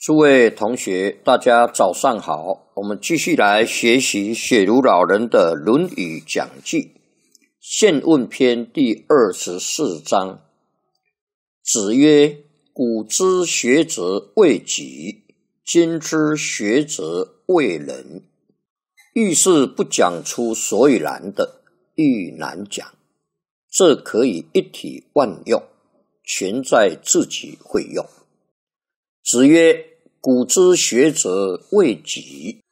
诸位同学，大家早上好。我们继续来学习雪茹老人的《论语讲记》，《现问篇》第二十四章。子曰：“古之学者为己，今之学者为人。遇事不讲出所以然的，亦难讲。这可以一体万用，全在自己会用。”子曰：“古之学者为己，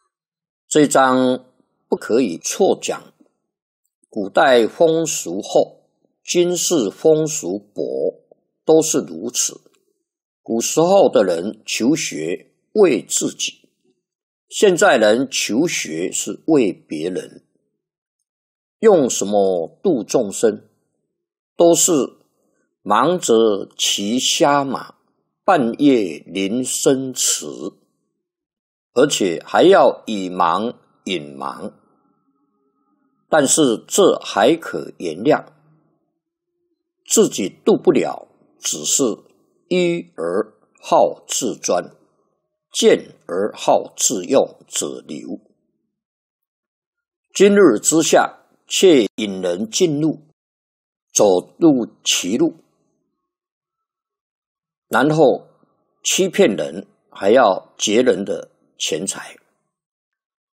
这章不可以错讲。古代风俗厚，今世风俗薄，都是如此。古时候的人求学为自己，现在人求学是为别人。用什么度众生，都是忙着骑瞎马。”半夜临深池，而且还要以盲引盲。但是这还可原谅，自己渡不了，只是愚而好自专，见而好自用者流。今日之下，却引人进入，走入歧路。然后欺骗人，还要劫人的钱财，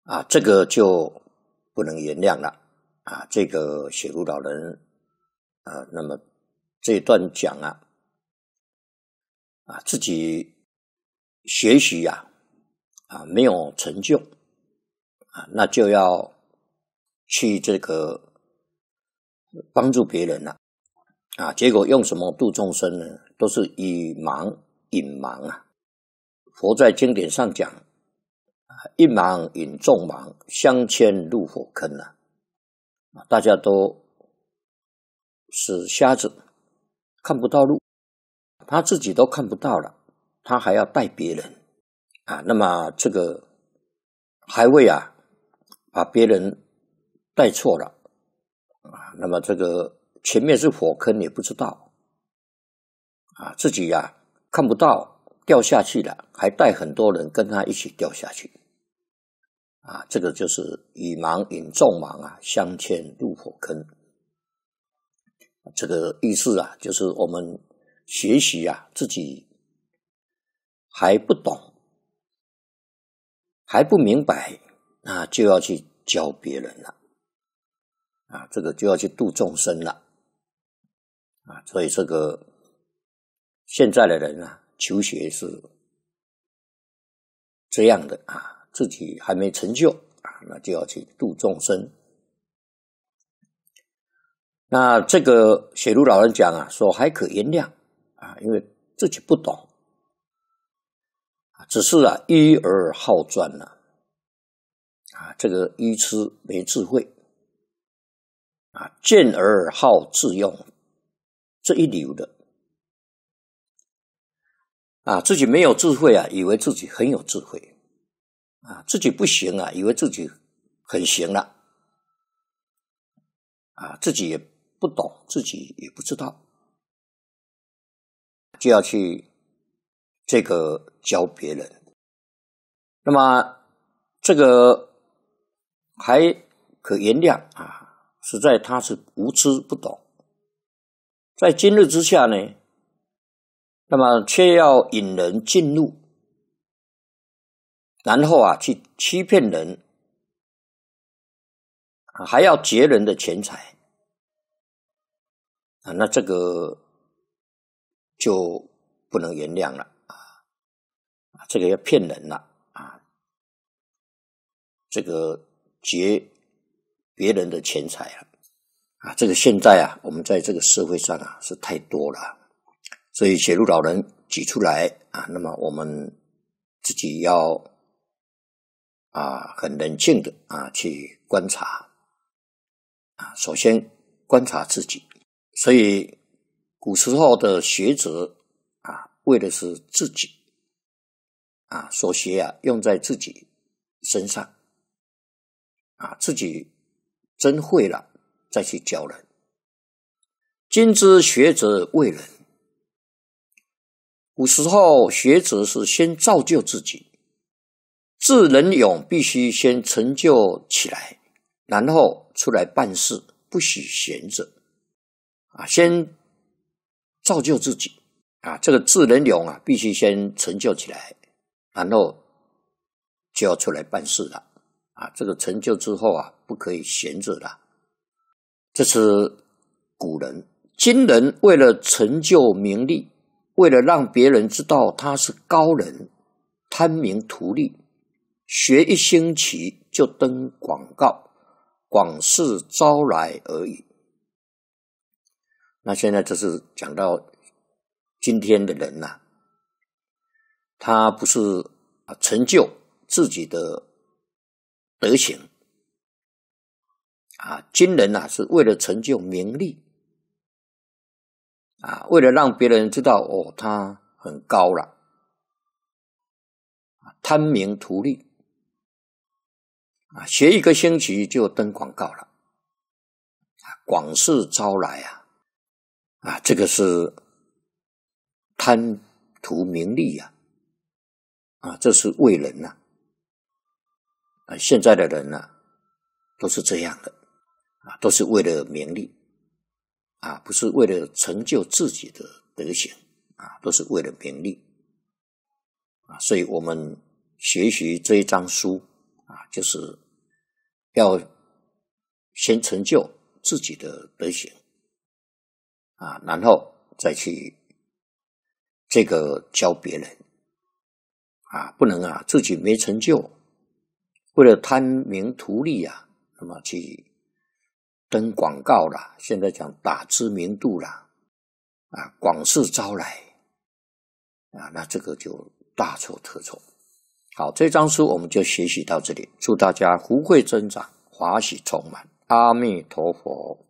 啊，这个就不能原谅了，啊，这个雪庐老人，啊，那么这段讲啊，啊，自己学习呀，啊，没有成就，啊，那就要去这个帮助别人了，啊，结果用什么度众生呢？都是以盲引盲啊！佛在经典上讲啊，“一盲引众盲，相牵入火坑”啊，大家都是瞎子，看不到路，他自己都看不到了，他还要带别人啊。那么这个还未啊，把别人带错了啊。那么这个前面是火坑也不知道。啊，自己呀看不到掉下去了，还带很多人跟他一起掉下去。啊，这个就是以盲引众盲啊，相牵入火坑。这个意思啊，就是我们学习啊，自己还不懂，还不明白，那就要去教别人了。啊，这个就要去度众生了。啊，所以这个。现在的人啊，求学是这样的啊，自己还没成就啊，那就要去度众生。那这个雪庐老人讲啊，说还可原谅啊，因为自己不懂只是啊愚而好专呐、啊，这个愚痴没智慧啊，见而好自用，这一流的。啊，自己没有智慧啊，以为自己很有智慧，啊，自己不行啊，以为自己很行了，啊，自己也不懂，自己也不知道，就要去这个教别人。那么这个还可原谅啊，实在他是无知不懂，在今日之下呢。那么，却要引人进入，然后啊，去欺骗人，还要劫人的钱财，啊，那这个就不能原谅了啊！这个要骗人了啊，这个劫别人的钱财啊。啊，这个现在啊，我们在这个社会上啊，是太多了。所以，写入老人举出来啊，那么我们自己要啊很冷静的啊去观察啊，首先观察自己。所以，古时候的学者啊，为的是自己啊所学啊用在自己身上啊，自己真会了再去教人。今之学者为人。古时候，学者是先造就自己，智、能勇必须先成就起来，然后出来办事，不许闲着。啊，先造就自己，啊，这个智、能勇啊，必须先成就起来，然后就要出来办事了。啊，这个成就之后啊，不可以闲着的。这是古人、今人为了成就名利。为了让别人知道他是高人，贪名图利，学一星期就登广告，广事招来而已。那现在就是讲到今天的人呐，他不是啊成就自己的德行，啊，今人呐是为了成就名利。啊，为了让别人知道哦，他很高了。啊，贪名图利，啊，学一个星期就登广告了。啊，广事招来啊，啊，这个是贪图名利呀。啊，这是为人呐。啊，现在的人呢，都是这样的。啊，都是为了名利。啊，不是为了成就自己的德行啊，都是为了名利啊。所以，我们学习这一章书啊，就是要先成就自己的德行啊，然后再去这个教别人啊，不能啊自己没成就，为了贪名图利啊，那么去。登广告啦，现在讲打知名度啦，啊，广式招来，啊，那这个就大错特错。好，这张书我们就学习到这里。祝大家福慧增长，华喜充满，阿弥陀佛。